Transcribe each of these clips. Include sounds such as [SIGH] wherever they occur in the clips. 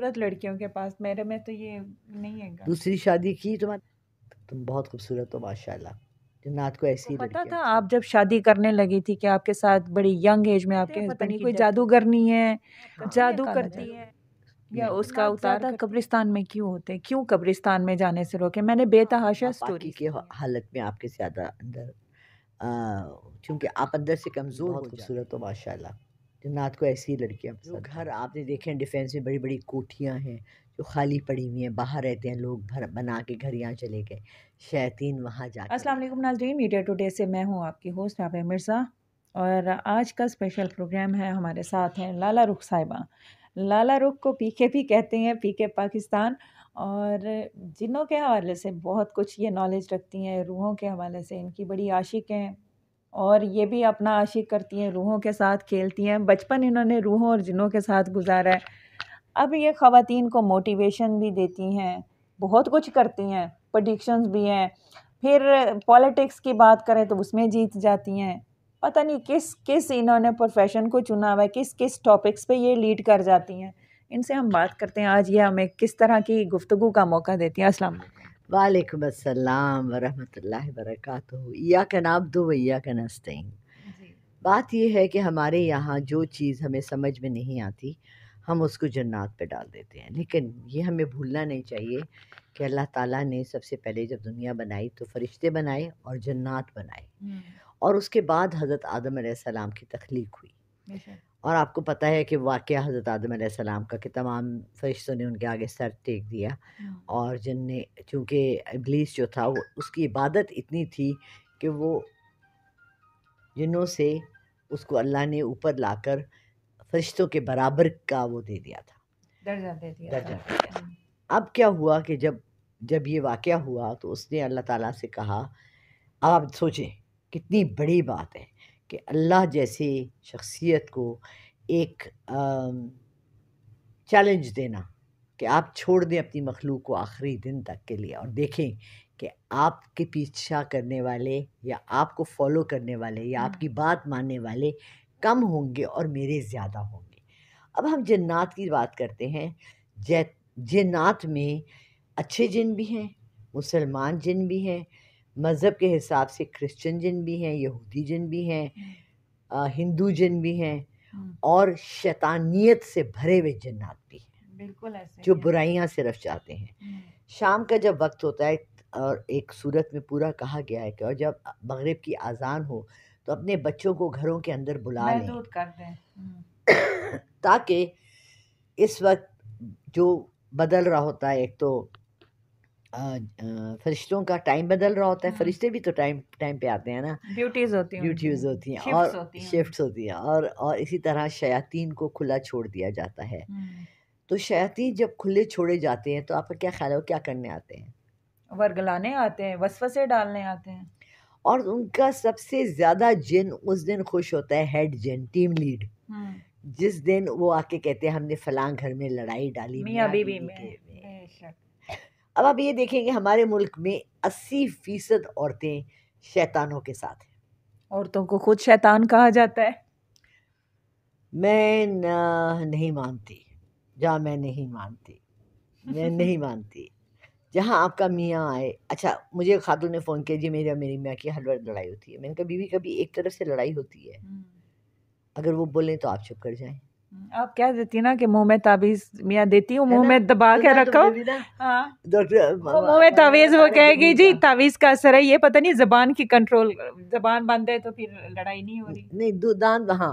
खूबसूरत लड़कियों के पास मेरे में तो ये नहीं है दूसरी शादी की तुम्हारी तुम बहुत खूबसूरत हो माशाल्लाह जन्नात को ऐसी तो पता था आप जब शादी करने लगी थी कि आपके साथ बड़ी यंग एज में आपके हस्बैंड कोई कोई जादूगरनी है जादू करती है या उसका उतार कब्रिस्तान में क्यों होते हैं क्यों कब्रिस्तान में जाने से रोके मैंने बेतहाशा स्टोरी की हालत में आपके ज़्यादा अंदर क्योंकि आप अंदर से कमज़ोर हो खूबसूरत हो माशाल्लाह जन्नात को ऐसी लड़कियाँ जो घर आपने देखे हैं डिफेंस में बड़ी बड़ी कोठियाँ हैं जो खाली पड़ी हुई हैं बाहर रहते हैं लोग भर बना के घर यहाँ चले गए शैतीन वहाँ जा असलम नाजरीन मीडिया टुडे से मैं हूँ आपकी होस्ट आप मिर्ज़ा और आज का स्पेशल प्रोग्राम है हमारे साथ हैं लाला रुख साहिबा लाला रुख को पीके भी कहते हैं पीके पाकिस्तान और जिनों के हवाले से बहुत कुछ ये नॉलेज रखती हैं रूहों के हवाले से इनकी बड़ी आशिक हैं और ये भी अपना आशिक करती हैं रूहों के साथ खेलती हैं बचपन इन्होंने रूहों और जिनों के साथ गुजारा है अब ये ख़वातीन को मोटिवेशन भी देती हैं बहुत कुछ करती हैं प्रडिक्शंस भी हैं फिर पॉलिटिक्स की बात करें तो उसमें जीत जाती हैं पता नहीं किस किस इन्होंने प्रोफेशन को चुना हुआ है किस किस टॉपिक्स पे ये लीड कर जाती हैं इनसे हम बात करते हैं आज ये हमें किस तरह की गुफ्तु का मौका देती हैं असलम वालेकुम अस्सलाम वरहमतुल्लाहि वबरकातुहू या का नाम दो या का नस्तीन बात यह है कि हमारे यहाँ जो चीज़ हमें समझ में नहीं आती हम उसको जन्नात पे डाल देते हैं लेकिन ये हमें भूलना नहीं चाहिए कि अल्लाह ताला ने सबसे पहले जब दुनिया बनाई तो फरिश्ते बनाए और जन्नात बनाए हम्म। और उसके बाद हज़रत आदम सलाम की तख्लीक हुई और आपको पता है कि वाक़ हज़रत आदम सलाम का कि तमाम फरिश्तों ने उनके आगे सर टेक दिया हाँ। और जिनने चूँकि इबलीस जो था वो उसकी इबादत इतनी थी कि वो जिनों से उसको अल्लाह ने ऊपर लाकर फरिश्तों के बराबर का वो दे दिया था दर्जा दे दिया दर्जा दे दिया अब क्या हुआ कि जब जब ये वाक़ हुआ तो उसने अल्लाह ताला से कहा आप सोचें कितनी बड़ी बात है कि अल्लाह जैसे शख्सियत को एक चैलेंज देना कि आप छोड़ दें अपनी मखलूक को आखिरी दिन तक के लिए और देखें कि आपके पीछा करने वाले या आपको फॉलो करने वाले या हम्म। आपकी बात मानने वाले कम होंगे और मेरे ज़्यादा होंगे अब हम जन्नात की बात करते हैं जै जन्नात में अच्छे जिन भी हैं मुसलमान जिन भी हैं मज़हब के हिसाब से क्रिश्चन जिन भी हैं यहूदी जिन भी हैं हम्म। हिंदू जिन भी हैं हम्म। और शैतानियत से भरे हुए जन्नात भी हैं बिल्कुल ऐसे जो बुराइयां सिर्फ चाहते हैं हम्म। शाम का जब वक्त होता है और एक सूरत में पूरा कहा गया है कि और जब मगरब की आज़ान हो तो अपने बच्चों को घरों के अंदर बुला लें [COUGHS] ताकि इस वक्त जो बदल रहा होता है एक तो फरिश्तों का टाइम बदल रहा होता है हाँ। फरिश्ते भी तो टाइम टाइम पे आते हैं ना ड्यूटीज़ होती हैं ड्यूटीज़ होती हैं और शिफ्ट होती हैं और और इसी तरह शयातीन को खुला छोड़ दिया जाता है हम्म। तो शयातीन जब खुले छोड़े जाते हैं तो आपका क्या ख्याल है क्या करने आते हैं वर्गलाने आते हैं वसवसे डालने आते हैं और उनका सबसे ज़्यादा जिन उस दिन खुश होता है हेड जिन टीम लीड जिस दिन वो आके कहते हैं हमने फलां घर में लड़ाई डाली मियां बीबी में अब आप ये देखेंगे हमारे मुल्क में अस्सी फीसद औरतें शैतानों के साथ हैं औरतों को खुद शैतान कहा जाता है मैं ना नहीं मानती जहाँ मैं नहीं मानती मैं [LAUGHS] नहीं मानती जहाँ आपका मियाँ आए अच्छा मुझे खातून ने फ़ोन किया जी मेरी मेरी मियाँ की हर बार लड़ाई होती है मैंने कहा बीवी कभी एक तरफ से लड़ाई होती है हम्म। अगर वो बोलें तो आप चुप कर जाएं आप क्या देती ना कि मुंह में ताबीज मियाँ देती हूँ तो हाँ। मुंह में दबा के रखो मुंह में तावीज वो कहेगी जी तावीज का असर है ये पता नहीं जबान की कंट्रोल जबान बंद है तो फिर लड़ाई नहीं हो रही नहीं दूदान हाँ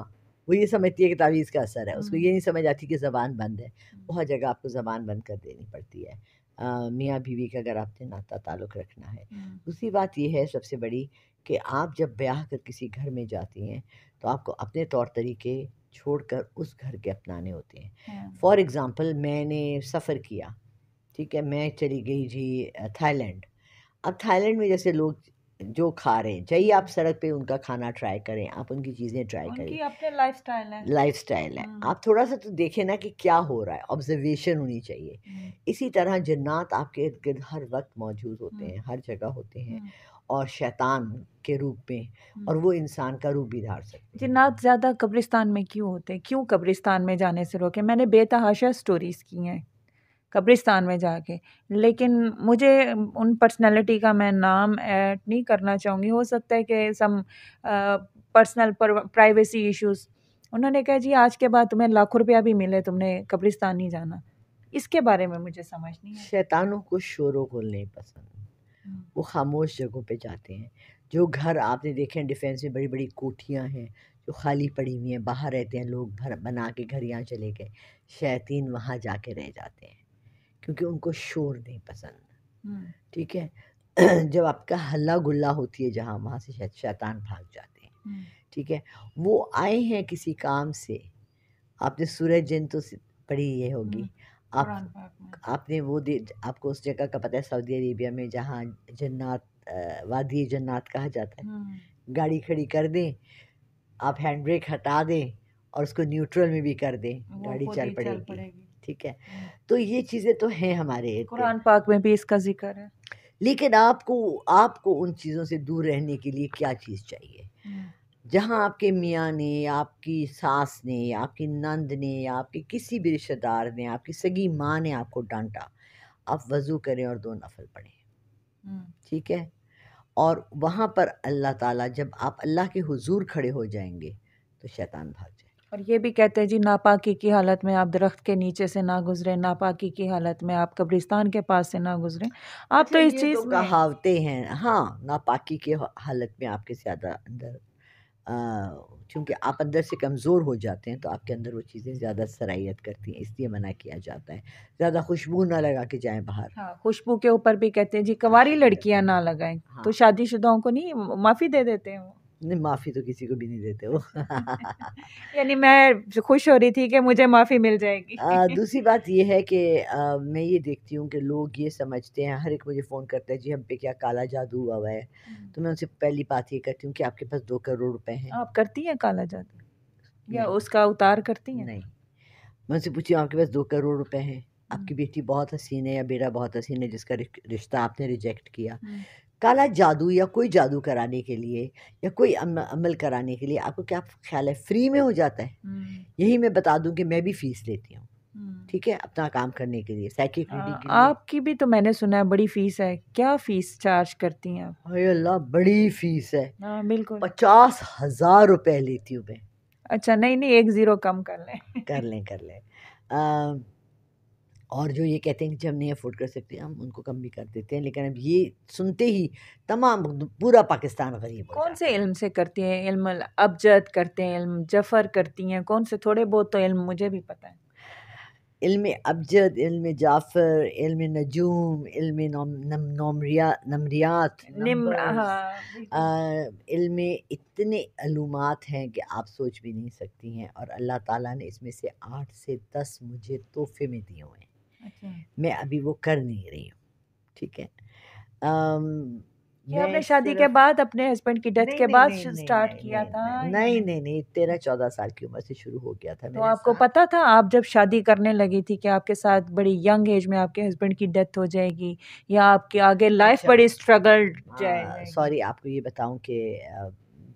वो ये समझती है कि तावीज़ का असर है उसको हम्म। ये नहीं समझ आती कि ज़बान बंद है हम्म। बहुत जगह आपको ज़बान बंद कर देनी पड़ती है मियाँ बीवी का अगर आपने नाता ताल्लुक़ रखना है हम्म। दूसरी बात यह है सबसे बड़ी कि आप जब ब्याह कर किसी घर में जाती हैं तो आपको अपने तौर तरीके छोड़कर उस घर के अपनाने होते हैं फॉर हाँ। एग्ज़ाम्पल मैंने सफ़र किया ठीक है मैं चली गई जी थाईलैंड अब थाईलैंड में जैसे लोग जो खा रहे हैं चाहिए आप सड़क पे उनका खाना ट्राई करें आप उनकी चीज़ें ट्राई करें अपने लाइफस्टाइल है लाइफस्टाइल है हाँ। आप थोड़ा सा तो देखें ना कि क्या हो रहा है ऑब्जर्वेशन होनी चाहिए हम्म। इसी तरह जन्नात आपके इर्द गिर्द हर वक्त मौजूद होते हम्म। हैं हर जगह होते हैं हम्म। और शैतान के रूप में और हम्म। वो इंसान का रूप भी धार सकते जिन्नात ज़्यादा कब्रिस्तान में क्यों होते हैं क्यों कब्रिस्तान में जाने से रोके मैंने बेतहाशा स्टोरीज़ की हैं कब्रिस्तान में जाके लेकिन मुझे उन पर्सनालिटी का मैं नाम ऐड नहीं करना चाहूँगी हो सकता है कि सम पर्सनल प्राइवेसी इश्यूज़ उन्होंने कहा जी आज के बाद तुम्हें लाखों रुपया भी मिले तुमने कब्रिस्तान नहीं जाना इसके बारे में मुझे समझ नहीं शैतानों को शोरों को नहीं पसंद वो ख़ामोश जगहों पे जाते हैं जो घर आपने देखे हैं डिफेंस में बड़ी बड़ी कोठियाँ हैं जो खाली पड़ी हुई हैं बाहर रहते हैं लोग भर बना के घर यहाँ चले गए शैतीन वहाँ जाके रह जाते हैं क्योंकि उनको शोर नहीं पसंद ठीक है [CLEARS THROAT] जब आपका हल्ला गुल्ला होती है जहाँ वहाँ से शैतान भाग जाते हैं ठीक है वो आए हैं किसी काम से आपने सूरज जिन तो पढ़ी ये होगी आप आपने वो दे आपको उस जगह का पता है सऊदी अरेबिया में जहाँ जन्नत वादी जन्नत कहा जाता है हम्म। गाड़ी खड़ी कर दें आप हैंड ब्रेक हटा दें और उसको न्यूट्रल में भी कर दें गाड़ी चल पड़ेगी ठीक है हम्म। तो ये चीज़ें तो हैं हमारे कुरान पाक में भी इसका जिक्र है लेकिन आपको आपको उन चीज़ों से दूर रहने के लिए क्या चीज़ चाहिए जहाँ आपके मियाँ ने आपकी सास ने आपकी नंद ने आपके किसी भी रिश्तेदार ने आपकी सगी माँ ने आपको डांटा आप वज़ू करें और दो नफल पढ़ें ठीक है और वहाँ पर अल्लाह ताला जब आप अल्लाह के हुजूर खड़े हो जाएंगे तो शैतान भाग जाए और ये भी कहते हैं जी नापाकी की हालत में आप दरख्त के नीचे से ना गुजरें नापाकी की हालत में आप कब्रिस्तान के पास से ना गुजरें आप अच्छा, तो इस तो चीज़ तो कहावते हैं हाँ नापाकी की हालत में आपके ज़्यादा अंदर चूँकि आप अंदर से कमज़ोर हो जाते हैं तो आपके अंदर वो चीज़ें ज़्यादा सराहियत करती हैं इसलिए मना किया जाता है ज़्यादा खुशबू ना लगा के जाएं बाहर हाँ, खुशबू के ऊपर भी कहते हैं जी कंवारी हाँ, लड़कियां ना लगाएं तो हाँ, तो शादीशुदाओं को नहीं माफ़ी दे देते हैं नहीं माफ़ी तो किसी को भी नहीं देते हो [LAUGHS] यानी मैं खुश हो रही थी कि मुझे माफ़ी मिल जाएगी आ, दूसरी बात यह है कि आ, मैं ये देखती हूँ कि लोग ये समझते हैं हर एक मुझे फ़ोन करता है जी हम पे क्या काला जादू हुआ हुआ है हम्म। तो मैं उनसे पहली बात ये करती हूँ कि आपके पास दो करोड़ रुपए हैं आप करती हैं काला जादू या उसका उतार करती हैं नहीं मैं उनसे पूछी आपके पास दो करोड़ रुपए हैं आपकी हम्म। बेटी बहुत हसीन है या बेटा बहुत हसीन है जिसका रिश्ता आपने रिजेक्ट किया हम्म। काला जादू या कोई जादू कराने के लिए या कोई अमल कराने के लिए आपको क्या ख्याल है फ्री में हो जाता है हम्म। यही मैं बता दूं कि मैं भी फीस लेती हूँ हम्म। ठीक है अपना काम करने के लिए साइकिल आपकी भी तो मैंने सुना है बड़ी फीस है क्या फीस चार्ज करती हैं आप अल्लाह बड़ी फीस है बिल्कुल पचास हजार रुपये लेती हूँ मैं अच्छा नहीं नहीं एक ज़ीरो कम कर लें कर लें कर लें [LAUGHS] और जो ये कहते हैं कि हम नहीं अफोर्ड कर सकते हम उनको कम भी कर देते हैं लेकिन अब ये सुनते ही तमाम पूरा पाकिस्तान गरीब कौन से इल्म से करती हैं इल्म अबजद करते हैं इल्म जफ़र करती हैं कौन से थोड़े बहुत तो इल्म मुझे भी पता है इल्म अबजद इल्म जाफ़र इल्म नजूम इल्म नम, नमरिया नमरियात हाँ, इल्म इतने अलूमात हैं कि आप सोच भी नहीं सकती हैं और अल्लाह ताला ने इसमें से आठ से दस मुझे तोहफे में दिए हुए हैं अच्छा मैं अभी वो कर नहीं रही हूँ ठीक है आपने शादी के बाद अपने हस्बैंड की डेथ के बाद स्टार्ट किया था नहीं नहीं नहीं तेरह चौदह साल की उम्र से शुरू हो गया था तो आपको पता था आप जब शादी करने लगी थी कि आपके साथ बड़ी यंग एज में आपके हस्बैंड की डेथ हो जाएगी या आपके आगे लाइफ अच्छा। बड़ी स्ट्रगल हाँ, सॉरी आपको ये बताऊं कि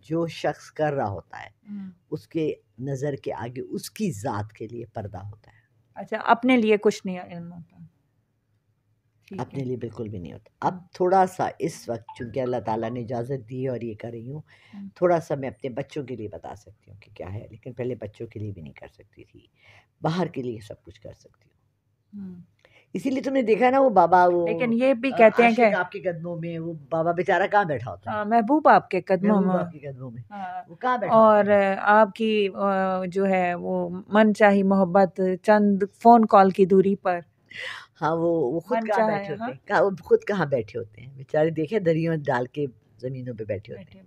जो शख्स कर रहा होता है हम्म। उसके नज़र के आगे उसकी ज़ात के लिए पर्दा होता है अच्छा अपने लिए कुछ नहीं इल्म होता अपने लिए बिल्कुल भी नहीं होता अब थोड़ा सा इस वक्त चूँकि अल्लाह ताला ने इजाज़त दी है और ये कर रही हूँ हम्म। थोड़ा सा मैं अपने बच्चों के लिए बता सकती हूँ कि क्या है लेकिन पहले बच्चों के लिए भी नहीं कर सकती थी बाहर के लिए सब कुछ कर सकती हूँ हम्म। इसीलिए तुमने देखा ना वो बाबा वो लेकिन ये भी कहते हैं कि आपके कदमों में वो बाबा बेचारा कहाँ बैठा होता है हाँ, महबूब आपके कदमों में आपके कदमों में हाँ। वो कहाँ बैठा और आपकी जो है वो मन चाहिए मोहब्बत चंद फोन कॉल की दूरी पर हाँ वो वो खुद कहाँ बैठे होते हाँ। हैं वो खुद कहाँ बैठे होते हैं बेचारे देखे दरियों डाल के ज़मीनों पर बैठे होते हैं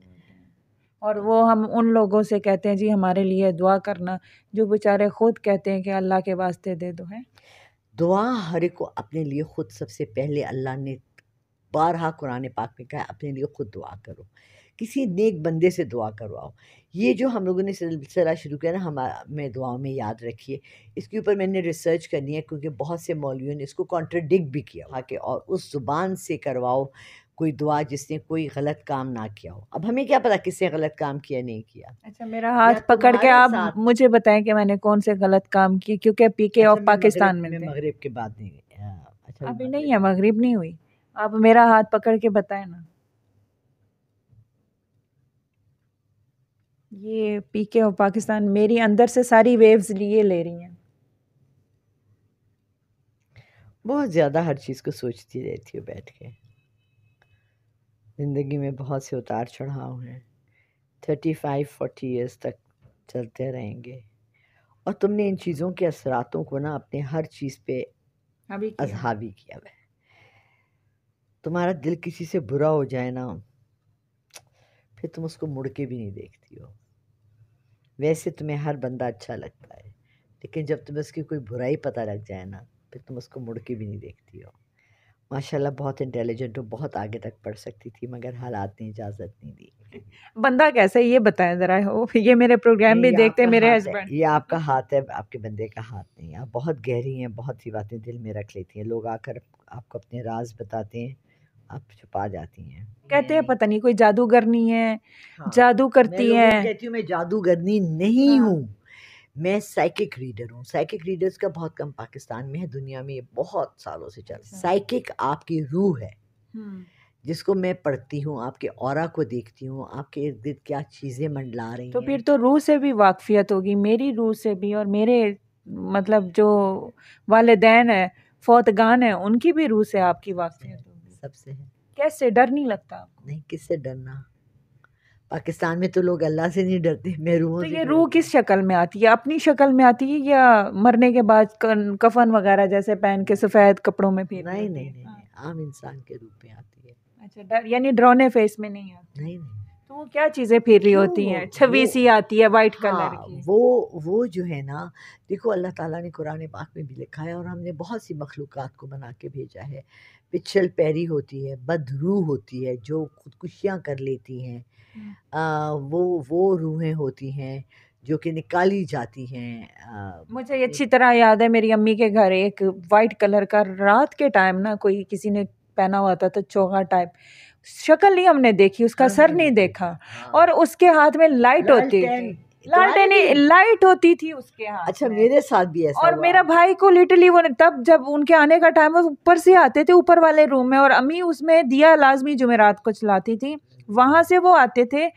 और वो हम उन लोगों से कहते हैं जी हमारे लिए दुआ करना जो बेचारे खुद कहते हैं कि अल्लाह के वास्ते दे दो हैं दुआ हर एक को अपने लिए ख़ुद सबसे पहले अल्लाह ने बारहा कुरान पाक में कहा अपने लिए ख़ुद दुआ करो किसी नेक बंदे से दुआ करवाओ ये जो हम लोगों ने सिलसिला शुरू किया ना हम मैं दुआओं में याद रखिए इसके ऊपर मैंने रिसर्च करनी है क्योंकि बहुत से मौलवियों ने इसको कॉन्ट्रडिक्ट भी किया हाँ कि और उस ज़ुबान से करवाओ कोई दुआ जिसने कोई गलत काम ना किया हो अब हमें क्या पता किसने गलत काम किया नहीं किया अच्छा मेरा हाथ तो पकड़ के आप मुझे बताएं कि मैंने कौन से गलत काम किए क्योंकि पीके अच्छा, ऑफ अच्छा, पाकिस्तान में मगरब के बाद नहीं हाँ, अच्छा अभी नहीं है मगरब नहीं हुई आप मेरा हाथ पकड़ के बताएं ना ये पीके ऑफ पाकिस्तान मेरी अंदर से सारी वेव्स लिए ले रही हैं बहुत ज़्यादा हर चीज़ को सोचती रहती हूँ बैठ के ज़िंदगी में बहुत से उतार चढ़ाव हैं थर्टी फाइव फोर्टी ईयर्स तक चलते रहेंगे और तुमने इन चीज़ों के असरातों को ना अपने हर चीज़ पे अजहावी किया है तुम्हारा दिल किसी से बुरा हो जाए ना फिर तुम उसको मुड़ के भी नहीं देखती हो वैसे तुम्हें हर बंदा अच्छा लगता है लेकिन जब तुम्हें उसकी कोई बुराई पता लग जाए ना फिर तुम उसको मुड़ के भी नहीं देखती हो माशाल्लाह बहुत इंटेलिजेंट हूँ बहुत आगे तक पढ़ सकती थी मगर हालात ने इजाज़त नहीं दी [LAUGHS] बंदा कैसा है ये बताएं ज़रा हो ये मेरे प्रोग्राम भी देखते हैं मेरे हस्बैंड ये आपका हाथ है आपके बंदे का हाथ नहीं है आप बहुत गहरी हैं बहुत सी बातें दिल में रख लेती हैं लोग आकर आपको अपने राज बताते हैं आप छुपा जाती हैं कहते हैं पता नहीं कोई जादूगरनी है हाँ, जादू करती है कहती हूँ मैं जादूगरनी नहीं हाँ। हूँ मैं साइकिक रीडर हूँ साइकिक रीडर्स का बहुत कम पाकिस्तान में है दुनिया में ये बहुत सालों से चल साइकिक आपकी रूह है हम्म। जिसको मैं पढ़ती हूँ आपके और को देखती हूँ आपके इर्द गिर्द क्या चीज़ें मंडला रही तो फिर तो रूह से भी वाकफियत होगी मेरी रूह से भी और मेरे मतलब जो वालदेन है फौतगान है उनकी भी रूह से आपकी वाकफियत हम्म, होगी सबसे है कैसे डर नहीं लगता आपको नहीं किससे डरना पाकिस्तान में तो लोग अल्लाह से नहीं डरते मैं रूह तो ये रूह किस शक्ल में आती है अपनी शक्ल में आती है या मरने के बाद कफन वगैरह जैसे पहन के सफ़ेद कपड़ों में फिर नहीं नहीं नहीं हाँ। आम इंसान के रूप में आती है अच्छा डर यानी ड्रोने फेस में नहीं आती नहीं नहीं तो क्या चीज़ें फिर रही होती हैं सी आती है वाइट कलर हाँ, की वो वो जो है ना देखो अल्लाह ताला ने कुरान पाक में भी लिखा है और हमने बहुत सी मखलूक को बना के भेजा है पिछल पैरी होती है बदरू होती है जो खुदकुशियाँ कर लेती हैं हम्म। वो वो रूहें होती हैं जो कि निकाली जाती हैं मुझे अच्छी तरह याद है मेरी अम्मी के घर एक वाइट कलर का रात के टाइम ना कोई किसी ने पहना हुआ था तो चोगा टाइप शक्ल नहीं हमने देखी उसका सर नहीं देखा हाँ। और उसके हाथ में लाइट होती थी लाइट तो होती थी उसके हाथ अच्छा मेरे साथ भी ऐसा और मेरा भाई को लिटरली वो तब जब उनके आने का टाइम ऊपर से आते थे ऊपर वाले रूम में और अम्मी उसमें दिया लाजमी जुमेरात को चलाती थी वहाँ से वो आते थे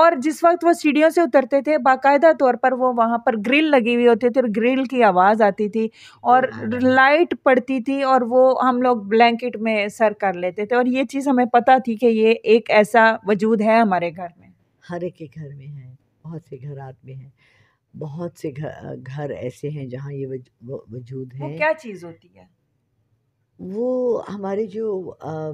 और जिस वक्त वो सीढ़ियों से उतरते थे बाकायदा तौर पर वो वहाँ पर ग्रिल लगी हुई होती थी और ग्रिल की आवाज़ आती थी और हाँ, हाँ। लाइट पड़ती थी और वो हम लोग ब्लैंकेट में सर कर लेते थे और ये चीज़ हमें पता थी कि ये एक ऐसा वजूद है हमारे घर में हर एक घर में है बहुत से घर आदमी है बहुत से घर घर ऐसे हैं जहाँ ये वजूद है वो क्या चीज़ होती है वो हमारे जो आ,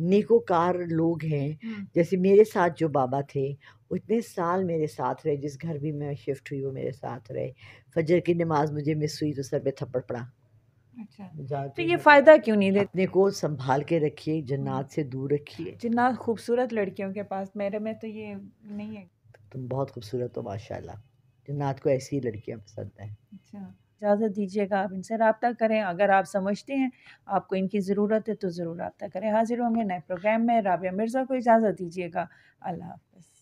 नेकोकार लोग हैं जैसे मेरे साथ जो बाबा थे उतने साल मेरे साथ रहे जिस घर भी मैं शिफ्ट हुई वो मेरे साथ रहे फजर की नमाज मुझे मिस हुई तो सर पे थप्पड़ पड़ा अच्छा तो ये फ़ायदा क्यों नहीं देते अपने को संभाल के रखिए जन्नात से दूर रखिए जन्नात खूबसूरत लड़कियों के पास मेरे में तो ये नहीं है तुम बहुत खूबसूरत हो माशाल्लाह जन्नात को ऐसी लड़कियाँ पसंद हैं अच्छा इजाज़त दीजिएगा आप इनसे रबता करें अगर आप समझते हैं आपको इनकी ज़रूरत है तो ज़रूर रबता करें हाजिर होंगे नए प्रोग्राम में राबिया मिर्ज़ा को इजाज़त दीजिएगा अल्लाह हाफ